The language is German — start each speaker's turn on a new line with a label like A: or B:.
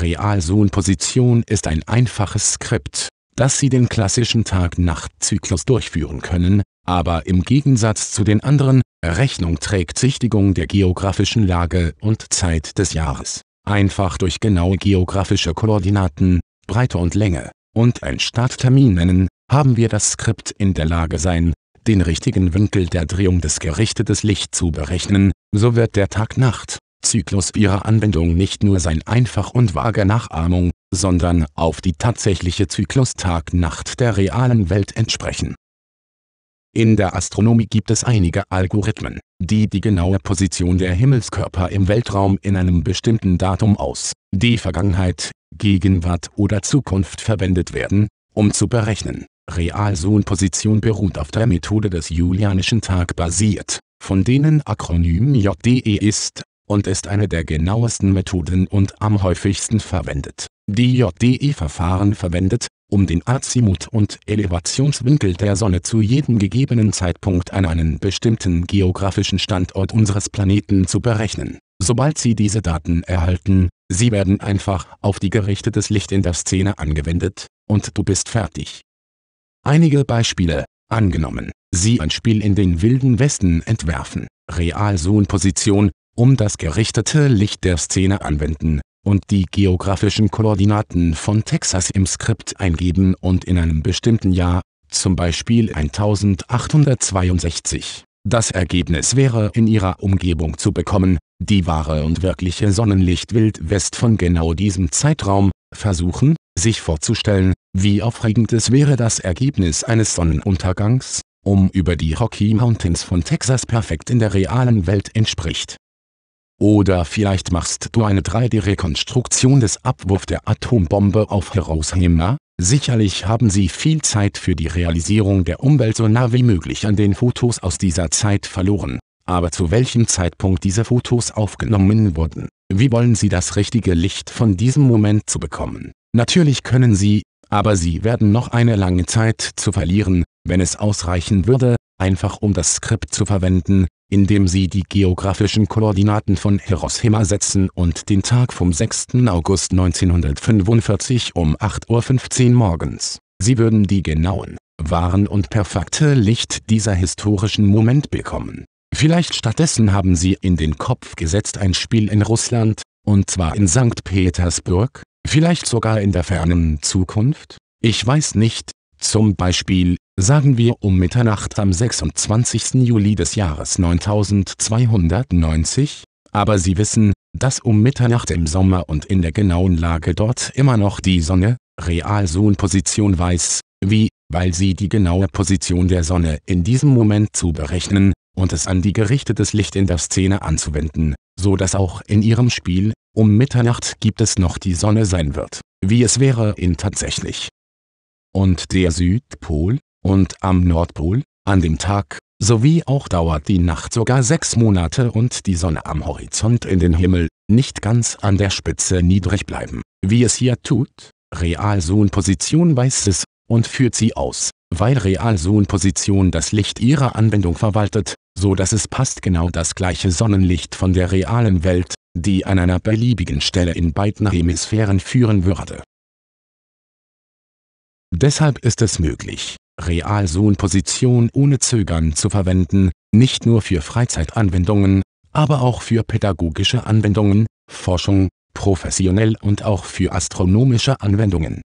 A: Realsohnposition ist ein einfaches Skript, das Sie den klassischen Tag-Nacht-Zyklus durchführen können, aber im Gegensatz zu den anderen, Rechnung trägt Sichtigung der geografischen Lage und Zeit des Jahres, einfach durch genaue geografische Koordinaten, Breite und Länge, und ein Starttermin nennen, haben wir das Skript in der Lage sein, den richtigen Winkel der Drehung des gerichteten Lichts zu berechnen, so wird der Tag-Nacht Zyklus ihrer Anwendung nicht nur sein einfach und vage Nachahmung, sondern auf die tatsächliche zyklus tag nacht der realen Welt entsprechen. In der Astronomie gibt es einige Algorithmen, die die genaue Position der Himmelskörper im Weltraum in einem bestimmten Datum aus, die Vergangenheit, Gegenwart oder Zukunft verwendet werden, um zu berechnen. Realsohnposition beruht auf der Methode des julianischen Tag basiert, von denen Akronym JDE ist und ist eine der genauesten Methoden und am häufigsten verwendet. Die JDE-Verfahren verwendet, um den Azimut- und Elevationswinkel der Sonne zu jedem gegebenen Zeitpunkt an einen bestimmten geografischen Standort unseres Planeten zu berechnen. Sobald Sie diese Daten erhalten, sie werden einfach auf die gerichtetes Licht in der Szene angewendet, und du bist fertig. Einige Beispiele. Angenommen, Sie ein Spiel in den wilden Westen entwerfen. Realsohnposition, um das gerichtete Licht der Szene anwenden, und die Geografischen-Koordinaten von Texas im Skript eingeben und in einem bestimmten Jahr, zum Beispiel 1862. Das Ergebnis wäre in ihrer Umgebung zu bekommen, die wahre und wirkliche Sonnenlicht West von genau diesem Zeitraum, versuchen, sich vorzustellen, wie aufregend es wäre das Ergebnis eines Sonnenuntergangs, um über die Rocky Mountains von Texas perfekt in der realen Welt entspricht. Oder vielleicht machst du eine 3D-Rekonstruktion des Abwurf der Atombombe auf Hiroshima? Sicherlich haben sie viel Zeit für die Realisierung der Umwelt so nah wie möglich an den Fotos aus dieser Zeit verloren. Aber zu welchem Zeitpunkt diese Fotos aufgenommen wurden? Wie wollen sie das richtige Licht von diesem Moment zu bekommen? Natürlich können sie, aber sie werden noch eine lange Zeit zu verlieren, wenn es ausreichen würde, einfach um das Skript zu verwenden, indem sie die geografischen Koordinaten von Hiroshima setzen und den Tag vom 6. August 1945 um 8.15 Uhr morgens. Sie würden die genauen, wahren und perfekte Licht dieser historischen Moment bekommen. Vielleicht stattdessen haben sie in den Kopf gesetzt ein Spiel in Russland, und zwar in St. Petersburg, vielleicht sogar in der fernen Zukunft? Ich weiß nicht, zum Beispiel sagen wir um Mitternacht am 26. Juli des Jahres 9290, aber Sie wissen, dass um Mitternacht im Sommer und in der genauen Lage dort immer noch die Sonne, real Position weiß, wie, weil sie die genaue Position der Sonne in diesem Moment zu berechnen und es an die gerichtetes Licht in der Szene anzuwenden, so dass auch in ihrem Spiel, um Mitternacht gibt es noch die Sonne sein wird, wie es wäre in tatsächlich. Und der Südpol, und am Nordpol, an dem Tag, sowie auch dauert die Nacht sogar sechs Monate und die Sonne am Horizont in den Himmel, nicht ganz an der Spitze niedrig bleiben, wie es hier tut. Realsohnposition weiß es und führt sie aus, weil Realsohnposition das Licht ihrer Anwendung verwaltet, so dass es passt genau das gleiche Sonnenlicht von der realen Welt, die an einer beliebigen Stelle in beiden Hemisphären führen würde. Deshalb ist es möglich, Realsohn-Position ohne Zögern zu verwenden, nicht nur für Freizeitanwendungen, aber auch für pädagogische Anwendungen, Forschung, professionell und auch für astronomische Anwendungen